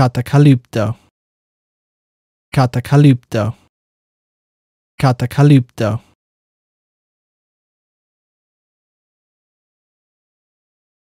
Catacalypto. Catacalypto. Catacalypto.